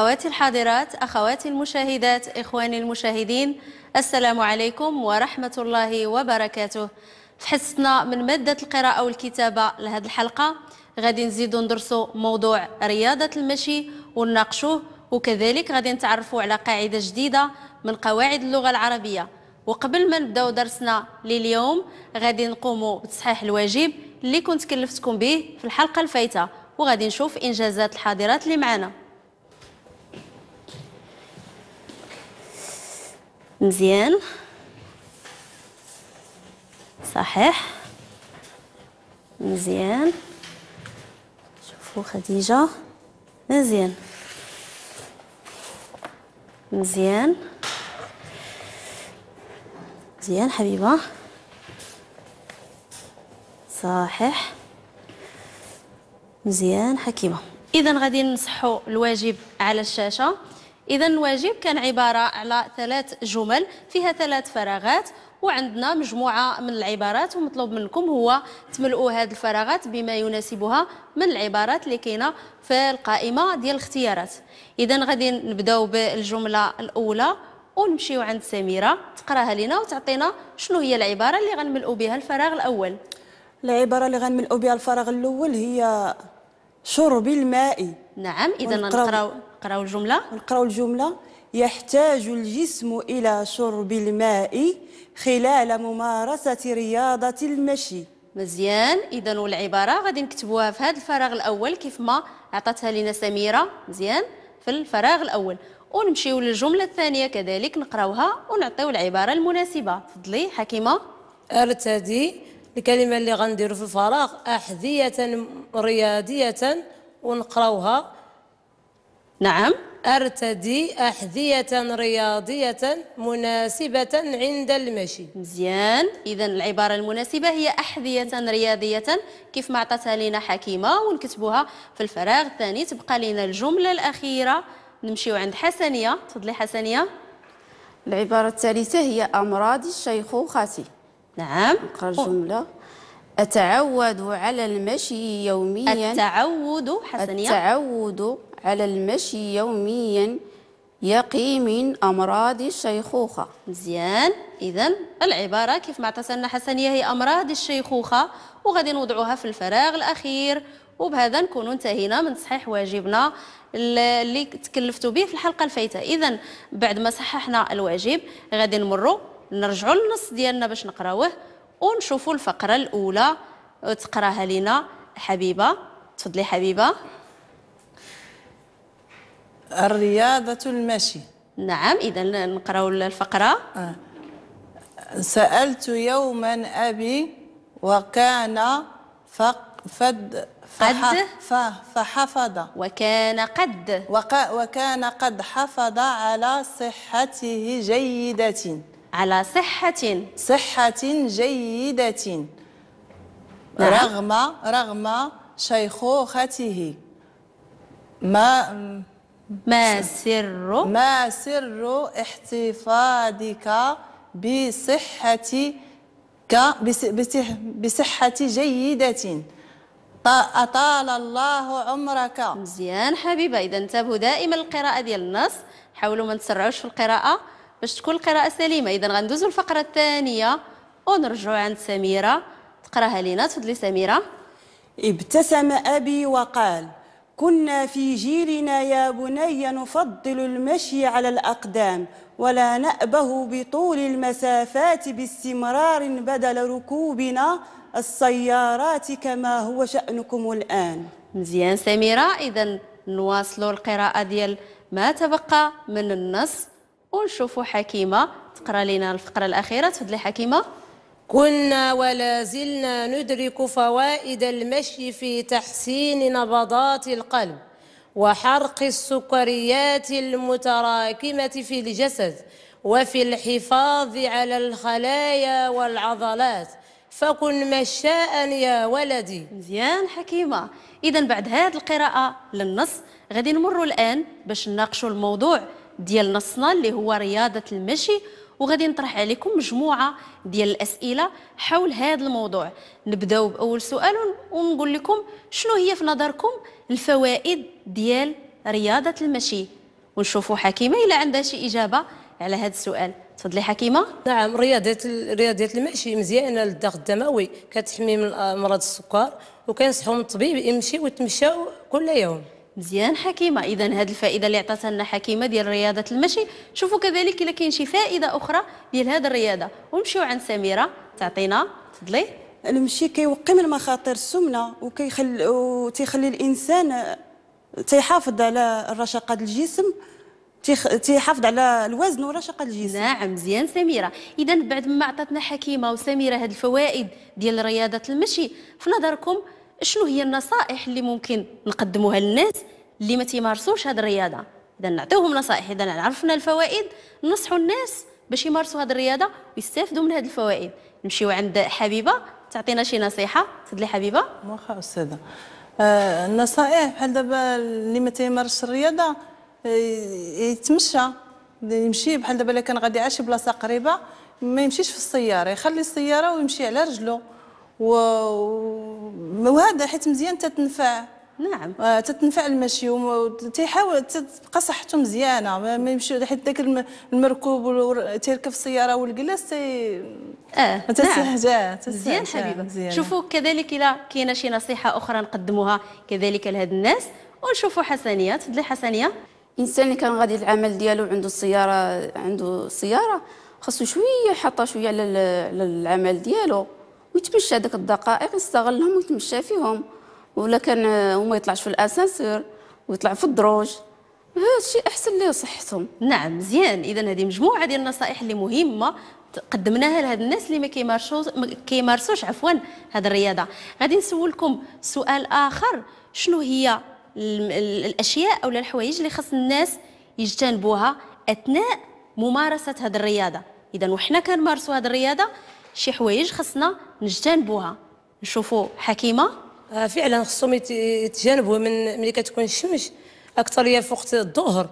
أخواتي الحاضرات أخواتي المشاهدات إخواني المشاهدين السلام عليكم ورحمة الله وبركاته في حصتنا من مادة القراءة والكتابة لهذه الحلقة غادي نزيدو ندرسو موضوع رياضة المشي ونناقشوه وكذلك غادي نتعرفوا على قاعدة جديدة من قواعد اللغة العربية وقبل ما نبداو درسنا لليوم غادي نقومو بتصحيح الواجب اللي كنت كلفتكم به في الحلقة الفايتة وغادي نشوف إنجازات الحاضرات اللي معنا مزيان صحيح مزيان شوفوا خديجه مزيان مزيان مزيان حبيبه صحيح مزيان حكيمه اذا غادي نصحو الواجب على الشاشه إذا الواجب كان عبارة على ثلاث جمل فيها ثلاث فراغات وعندنا مجموعة من العبارات ومطلوب منكم هو تملؤوا هذه الفراغات بما يناسبها من العبارات اللي كاينه في القائمة ديال الاختيارات إذا غادي نبداو بالجملة الأولى ونمشيو عند سميرة تقراها لنا وتعطينا شنو هي العبارة اللي غنملؤوا بها الفراغ الأول العبارة اللي غنملؤوا بها الفراغ الأول هي شرب الماء نعم إذا نقراو نقراو الجمله نقراو الجمله يحتاج الجسم الى شرب الماء خلال ممارسه رياضه المشي مزيان اذا والعباره غادي نكتبوها في هذا الفراغ الاول كيف ما عطاتها لنا سميره مزيان في الفراغ الاول ونمشيو للجمله الثانيه كذلك نقراوها ونعطيو العباره المناسبه تفضلي حكيمه ارتدي الكلمه اللي غنديرو في الفراغ احذيه رياضيه ونقراوها نعم أرتدي أحذية رياضية مناسبة عند المشي مزيان إذا العبارة المناسبة هي أحذية رياضية كيف ما عطاتها لنا حكيمة ونكتبوها في الفراغ الثاني تبقى لنا الجملة الأخيرة نمشيو عند حسنية تفضلي حسنية العبارة الثالثة هي أمراض الشيخوخة نعم نقرأ الجملة أتعود على المشي يوميا التعود حسنية التعود على المشي يوميا يقي من أمراض الشيخوخة مزيان إذا العبارة كيف ما اعتسلنا حسنية هي أمراض الشيخوخة وغادي نوضعوها في الفراغ الأخير وبهذا نكون انتهينا من تصحيح واجبنا اللي تكلفتوا به في الحلقة الفايتة إذا بعد ما صححنا الواجب غادي نمروا نرجعوا للنص ديالنا باش نقراوه ونشوفوا الفقرة الأولى تقراها لنا حبيبة تفضلي حبيبة الرياضة المشي نعم إذا نقراو الفقرة آه. سألت يوما أبي وكان فق فد قد فحفظ وكان قد وك وكان قد حفظ على صحته جيدة على صحة صحة جيدة نعم. رغم رغم شيخوخته ما ما سر ما سر احتفاظك بصحتك بصحة جيدة أطال الله عمرك مزيان حبيبة إذا انتبهوا دائما القراءة ديال النص حاولوا ما تسرعوش في القراءة باش تكون القراءة سليمة إذا غندوزوا الفقرة الثانية ونرجعوا عند سميرة تقراها لينا تفضلي سميرة ابتسم أبي وقال كنا في جيلنا يا بني نفضل المشي على الأقدام ولا نأبه بطول المسافات باستمرار بدل ركوبنا السيارات كما هو شأنكم الآن مزيان سميرة إذا نواصلوا القراءة ديال ما تبقى من النص ونشوفوا حكيمة تقرأ لنا الفقرة الأخيرة تفضلي حكيمة كنا ولا زلنا ندرك فوائد المشي في تحسين نبضات القلب وحرق السكريات المتراكمة في الجسد وفي الحفاظ على الخلايا والعضلات فكن مشاء يا ولدي مزيان حكيمة إذا بعد هذه القراءة للنص غادي نمر الآن باش نناقشوا الموضوع ديال نصنا اللي هو رياضة المشي وغادي نطرح عليكم مجموعه ديال الاسئله حول هذا الموضوع نبداو باول سؤال ونقول لكم شنو هي في نظركم الفوائد ديال رياضه المشي ونشوفوا حكيمه الا عندها شي اجابه على هذا السؤال تفضلي حكيمه نعم رياضه رياضه المشي مزيانه للضغط الدموي كتحمي من مرض السكر وكنصحوا من الطبيب يمشي ويتمشاو كل يوم مزيان حكيمه اذا هذه الفائده اللي عطاتها لنا حكيمه ديال رياضه المشي شوفوا كذلك الا كاين شي فائده اخرى ديال هذه الرياضه ونمشيو عند سميره تعطينا تفضلي المشي كيوقي من مخاطر السمنه وكيخلي وتيخلي الانسان تيحافظ على الرشاقه الجسم تيحافظ على الوزن ورشاقه الجسم نعم مزيان سميره اذا بعد ما عطاتنا حكيمه وسميره هاد الفوائد ديال رياضه المشي في نظركم شنو هي النصائح اللي ممكن نقدموها للناس اللي ما تيمارسوش هذه الرياضه اذا نعطيوهم نصائح اذا عرفنا الفوائد ننصحوا الناس باش يمارسوا هذه الرياضه ويستافدوا من هذه الفوائد نمشيو عند حبيبه تعطينا شي نصيحه تدلي حبيبه واخا استاذه آه النصائح بحال دابا اللي ما تيمارسش الرياضه آه، يتمشى يمشي بحال دابا الا كان غادي على شي بلاصه قريبه ما يمشيش في السياره يخلي السياره ويمشي على رجله وهذا حيت مزيان تتنفع نعم آه، تتنفع المشي وتيحاول تبقى صحته مزيانه ما يمشي حيت ذاك المركوب تيركب السياره والجلاس تي اه نعم. مزيان حبيبه مزيانة. شوفوا كذلك الى كاينه شي نصيحه اخرى نقدموها كذلك لهاد الناس ونشوفوا حسنيه تفضلي حسنيه الانسان اللي كان غادي العمل ديالو عنده السياره عنده سياره خاصو شويه حاطه شويه على العمل ديالو ويتمشى هذيك الدقائق يستغلهم ويتمشى فيهم ولا كان وما آه، يطلعش في الاسانسور ويطلع في الدروج هذا الشيء احسن ليه صحتهم نعم مزيان اذا هذه مجموعه ديال النصائح اللي مهمه قدمناها لهاد الناس اللي ما كيمارسوش ما كيمارسوش عفوا هاد الرياضه غادي نسولكم سؤال اخر شنو هي الاشياء او الحوايج اللي خاص الناس يجتنبوها اثناء ممارسه هاد الرياضه اذا وحنا كنمارسوا هاد الرياضه شي حوايج خصنا نجتنبوها نشوفوا حكيمه آه فعلا خصهم يتجنبوا من ملي كتكون الشمس اكثر في وقت الظهر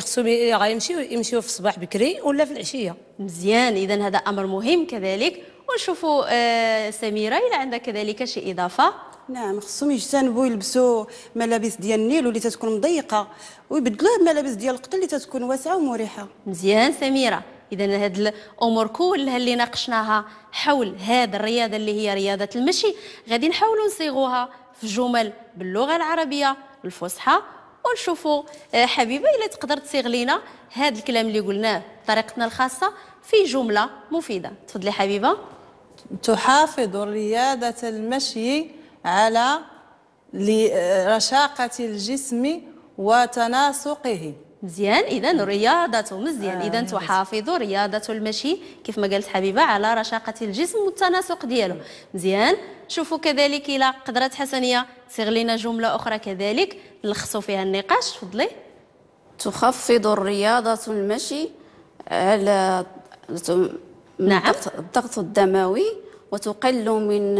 خصهم غيمشيو يمشيو في الصباح بكري ولا في العشيه مزيان اذا هذا امر مهم كذلك ونشوفوا آه سميره الى عندك كذلك شي اضافه نعم خصهم يجتنبوا يلبسوا ملابس ديال النيل واللي تتكون مضيقه ويبدلوها بملابس ديال القطن اللي تتكون واسعه ومريحه مزيان سميره اذا هاد الامور كلها اللي ناقشناها حول هاد الرياضه اللي هي رياضه المشي غادي نحاولوا نصيغوها في جمل باللغه العربيه الفصحى ونشوفوا آه، حبيبه الا تقدر تصيغ لينا هاد الكلام اللي قلناه بطريقتنا الخاصه في جمله مفيده تفضلي حبيبه تحافظ رياضه المشي على لرشاقه آه، الجسم وتناسقه مزيان اذا رياضه مزيان آه، اذا تحافظ رياضه المشي كيف ما قالت حبيبه على رشاقه الجسم والتناسق ديالو مزيان شوفوا كذلك الى قدرات حسنيه صيغ جمله اخرى كذلك نلخصوا فيها النقاش تفضلي تخفض الرياضه المشي على نعم الضغط الدموي وتقل من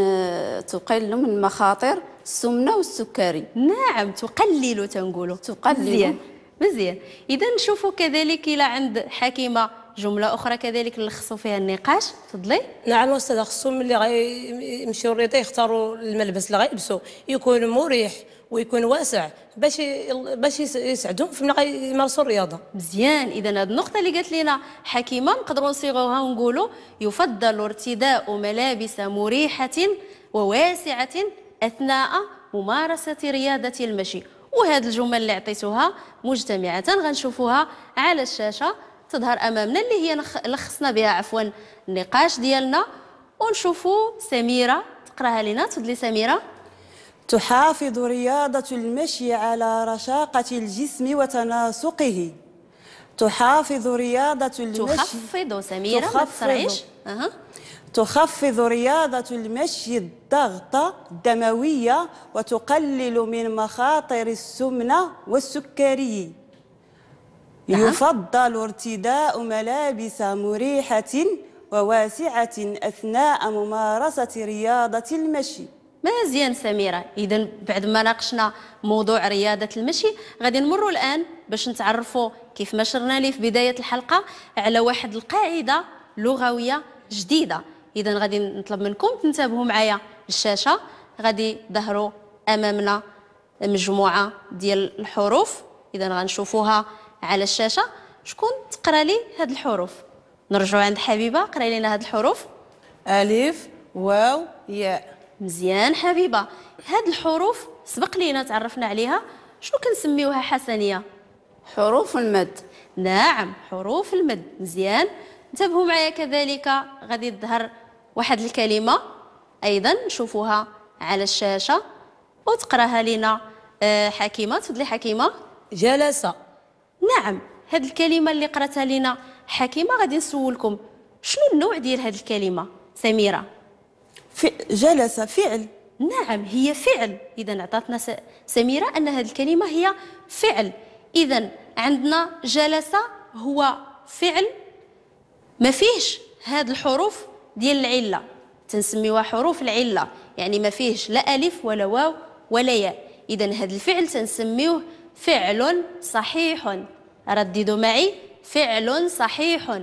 تقل من مخاطر السمنه والسكري نعم تقلل تنقولوا تقلل مزيان اذا نشوفوا كذلك الى عند حكيمه جمله اخرى كذلك نلخصوا فيها النقاش تفضلي نعم استاذه خصهم ملي غيمشيو الرياضه يختاروا الملبس اللي غيلبسوه يكون مريح ويكون واسع باش باش يسعدهم فين غيمارسوا الرياضه مزيان اذا هذه النقطه اللي قالت لنا حكيمه نقدروا نصيغوها ونقولوا يفضل ارتداء ملابس مريحه وواسعه اثناء ممارسه رياضه المشي وهاد الجمل اللي عطيتوها مجتمعة غنشوفوها على الشاشة تظهر أمامنا اللي هي لخصنا بها عفوا النقاش ديالنا ونشوفوا سميرة تقراها لنا تفضلي سميرة تحافظ رياضة المشي على رشاقة الجسم وتناسقه تحافظ رياضة المشي تخفض سميرة تخفض. ما تسرعيش أه. تخفض رياضة المشي الضغط الدموية وتقلل من مخاطر السمنة والسكري نعم. يفضل ارتداء ملابس مريحة وواسعة أثناء ممارسة رياضة المشي مزيان سميرة إذا بعد ما ناقشنا موضوع رياضة المشي غادي نمر الآن باش نتعرفوا كيف ما شرنا لي في بداية الحلقة على واحد القاعدة لغوية جديدة اذا غادي نطلب منكم تنتبهوا معايا للشاشه غادي ظهروا امامنا مجموعه ديال الحروف اذا غنشوفوها على الشاشه شكون تقرا لي هاد الحروف نرجعوا عند حبيبه قرا لينا هاد الحروف الف واو ياء مزيان حبيبه هاد الحروف سبق لينا تعرفنا عليها شنو كنسميوها حسنيه حروف المد نعم حروف المد مزيان انتبهوا معايا كذلك غادي تظهر واحد الكلمه ايضا نشوفوها على الشاشه وتقراها لنا آه، حكيمه تفضلي حكيمه جلسه نعم هاد الكلمه اللي قراتها لنا حكيمه غادي نسولكم شنو النوع ديال هاد الكلمه سميره في جلسه فعل نعم هي فعل اذا عطاتنا سميره ان هذه الكلمه هي فعل اذا عندنا جلسه هو فعل ما فيهش هاد الحروف ديال العله تنسميوها حروف العله يعني ما فيهش لا الف ولا واو ولا ياء اذا هذا الفعل تنسميوه فعل صحيح رددوا معي فعل صحيح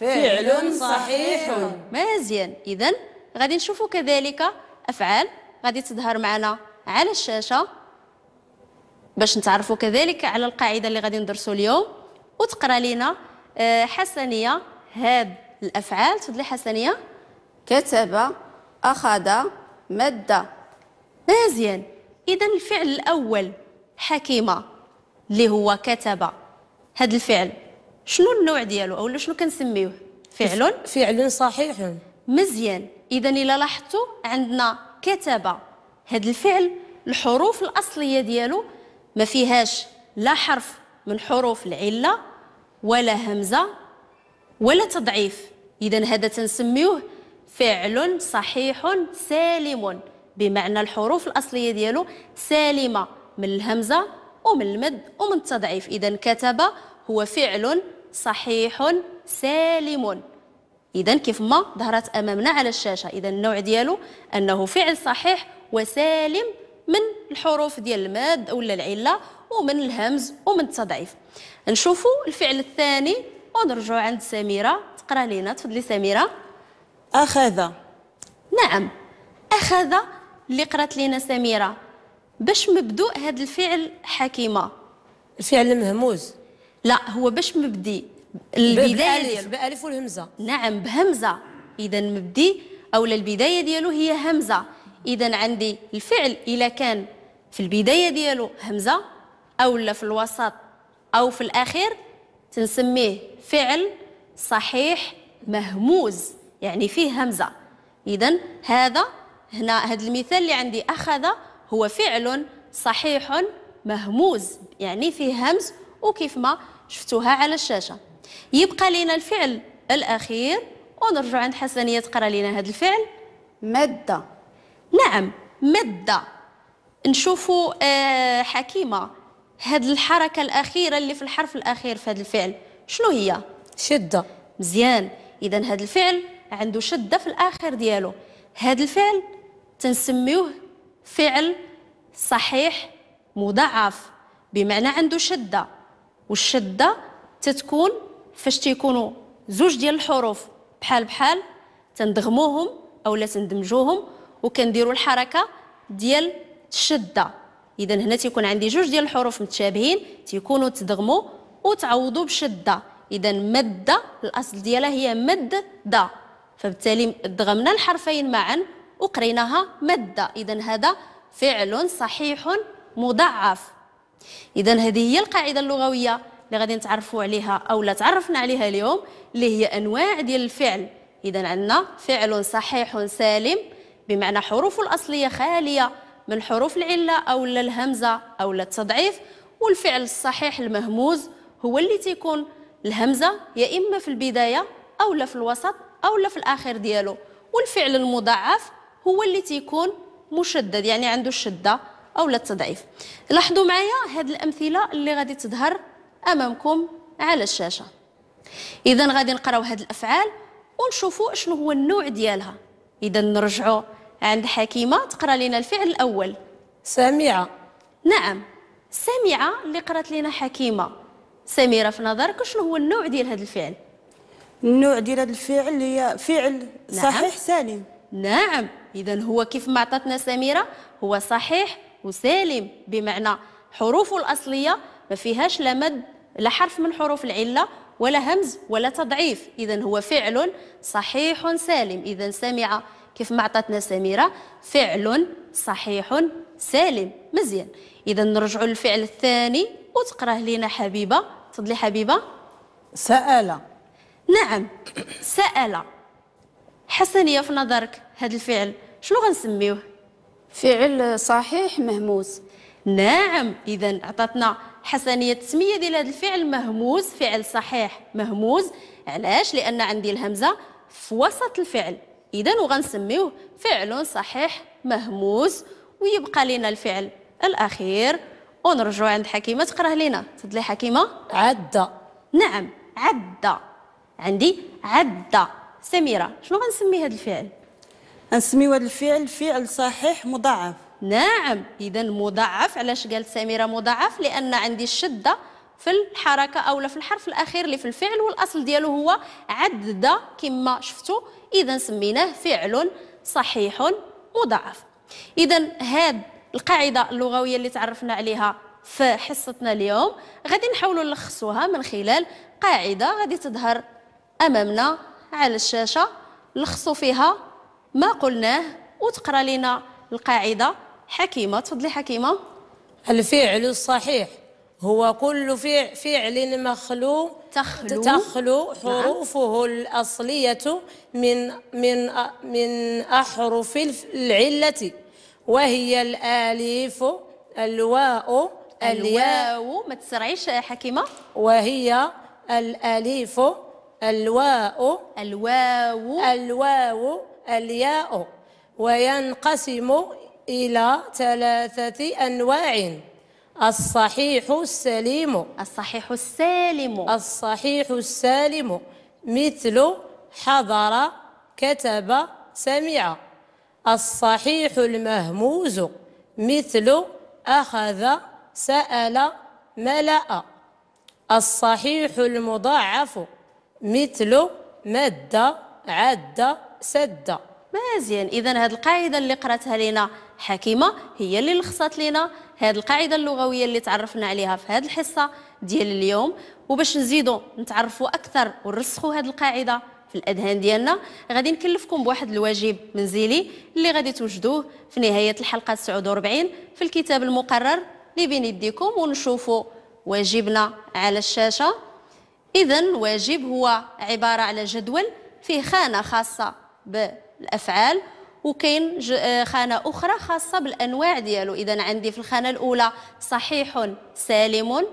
فعل صحيح مزيان اذا غادي نشوفوا كذلك افعال غادي تظهر معنا على الشاشه باش نتعرفوا كذلك على القاعده اللي غادي ندرسوا اليوم وتقرا لينا آه، حسنيه هاد الافعال تفضلي حسنيه كتب أخذ مد مزيان إذا الفعل الأول حكيمة اللي هو كتب هذا الفعل شنو النوع ديالو أو شنو كنسميوه فعل فعل صحيح مزيان إذا إلا لاحظتوا عندنا كتب هذا الفعل الحروف الأصلية ديالو ما فيهاش لا حرف من حروف العلة ولا همزة ولا تضعيف إذا هذا تنسميوه فعل صحيح سالم بمعنى الحروف الأصلية ديالو سالمة من الهمزة ومن المد ومن التضعيف إذا كتب هو فعل صحيح سالم إذا كيف ما ظهرت أمامنا على الشاشة إذا النوع ديالو أنه فعل صحيح وسالم من الحروف ديال المد ولا العلة ومن الهمز ومن التضعيف نشوفوا الفعل الثاني ونرجعوا عند سميرة تقرا لينا تفضلي سميرة أخذ نعم أخذ اللي قرات لينا سميرة باش مبدوء هذا الفعل حكيمة الفعل المهموز لا هو باش مبدي البداية بألف, بألف والهمزة نعم بهمزة إذا مبدي أو البداية ديالو هي همزة إذا عندي الفعل إلا كان في البداية ديالو همزة أو لا في الوسط أو في الأخير تنسميه فعل صحيح مهموز يعني فيه همزة إذا هذا هنا هذا المثال اللي عندي أخذ هو فعل صحيح مهموز يعني فيه همز وكيف ما شفتوها على الشاشة يبقى لنا الفعل الأخير ونرجع عند حسنية تقرأ لنا هذا الفعل مادة نعم مادة نشوفوا آه، حكيمة هاد الحركة الأخيرة اللي في الحرف الأخير في هذا الفعل شنو هي؟ شدة مزيان إذا هذا الفعل عنده شده في الاخر ديالو هذا الفعل تنسميوه فعل صحيح مضاعف بمعنى عنده شده والشده تتكون فاش تيكونوا زوج ديال الحروف بحال بحال تندغموهم اولا تندمجوهم وكنديروا الحركه ديال الشده اذا هنا تيكون عندي جوج ديال الحروف متشابهين تيكونوا تدغموا وتعوضوا بشده اذا ماده الاصل ديالها هي مد دا فبالتالي ضغمنا الحرفين معا وقريناها مادة إذا هذا فعل صحيح مضعف إذا هذه هي القاعدة اللغوية اللي غادي نتعرفوا عليها أو لا تعرفنا عليها اليوم اللي هي أنواع ديال الفعل إذا عندنا فعل صحيح سالم بمعنى حروف الأصلية خالية من حروف العلة أو الهمزة أو التضعيف والفعل الصحيح المهموز هو اللي تيكون الهمزة يا إما في البداية أو لا في الوسط لا في الاخر ديالو والفعل المضاعف هو اللي تيكون مشدد يعني عنده الشده أو التضعيف لاحظوا معايا هاد الامثله اللي غادي تظهر امامكم على الشاشه اذا غادي نقراو هاد الافعال ونشوفوا شنو هو النوع ديالها اذا نرجعوا عند حكيمه تقرا لنا الفعل الاول سامعه نعم سامعه اللي قرات لنا حكيمه سميره في نظرك شنو هو النوع ديال هذا الفعل النوع ديال هذا الفعل هي فعل نعم. صحيح سالم نعم اذا هو كيف ما عطاتنا سميره هو صحيح وسالم بمعنى حروفه الاصليه ما فيهاش لا مد لا حرف من حروف العله ولا همز ولا تضعيف اذا هو فعل صحيح سالم اذا سمع كيف ما عطاتنا سميره فعل صحيح سالم مزيان اذا نرجعوا للفعل الثاني وتقراه لينا حبيبه تفضلي حبيبه سال نعم سأل حسنية في نظرك هذا الفعل شنو غنسميوه فعل صحيح مهموس نعم اذا عطاتنا حسنيه التسميه ديال هذا الفعل مهموز فعل صحيح مهموز علاش لان عندي الهمزه في وسط الفعل اذا وغنسميوه فعل صحيح مهموز ويبقى لنا الفعل الاخير ونرجع عند حكيمه تقرا لينا تفضلي حكيمه عدى نعم عدى عندي عدة سميرة شنو غنسمي هذا الفعل غنسميو هذا الفعل فعل صحيح مضاعف نعم اذا مضاعف علاش قالت سميرة مضاعف لان عندي الشدة في الحركة أو في الحرف الأخير اللي في الفعل والأصل ديالو هو عدد كما شفتوا إذا سميناه فعل صحيح مضاعف إذا هاد القاعدة اللغوية اللي تعرفنا عليها في حصتنا اليوم غادي نحاولوا نلخصوها من خلال قاعدة غادي تظهر امامنا على الشاشه لخصوا فيها ما قلناه وتقرا لنا القاعده حكيمه تفضلي حكيمه الفعل الصحيح هو كل فعل, مخلو تخلو, تخلو نعم. حروفه نعم. الأصلية من من من أحرف العلة وهي الآليف الواء الواو ما تسرعيش حكيمة وهي الآليف الواء الواو الواو الياء وينقسم إلى ثلاثة أنواع الصحيح السليم الصحيح السالم الصحيح السالم مثل حضر كتب سمع الصحيح المهموز مثل أخذ سأل ملأ الصحيح المضاعف مثل مادة عادة سادة مزيان اذا هذه القاعده اللي قراتها لينا حكيمه هي اللي لخصت لينا هذه القاعده اللغويه اللي تعرفنا عليها في هذه الحصه ديال اليوم وباش نزيدوا نتعرفوا اكثر ونرسخوا هذه القاعده في الاذهان ديالنا غادي نكلفكم بواحد الواجب منزلي اللي غادي توجدوه في نهايه الحلقه 49 في الكتاب المقرر اللي بين يديكم ونشوفوا واجبنا على الشاشه إذا الواجب هو عبارة على جدول فيه خانة خاصة بالأفعال وكاين آه، خانه اخرى خاصه بالانواع ديالو اذا عندي في الخانه الاولى صحيح سالم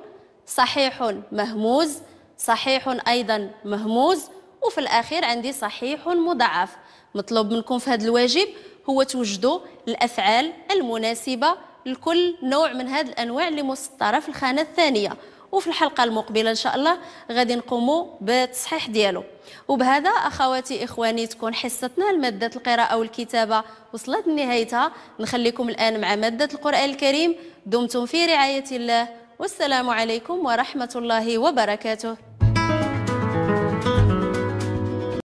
صحيح مهموز صحيح ايضا مهموز وفي الاخير عندي صحيح مضعف مطلوب منكم في هذا الواجب هو توجدوا الافعال المناسبه لكل نوع من هذه الانواع اللي مسطره في الخانه الثانيه وفي الحلقه المقبله ان شاء الله غادي نقوموا بالتصحيح ديالو وبهذا اخواتي اخواني تكون حصتنا لماده القراءه والكتابه وصلت لنهايتها نخليكم الان مع ماده القران الكريم دمتم في رعايه الله والسلام عليكم ورحمه الله وبركاته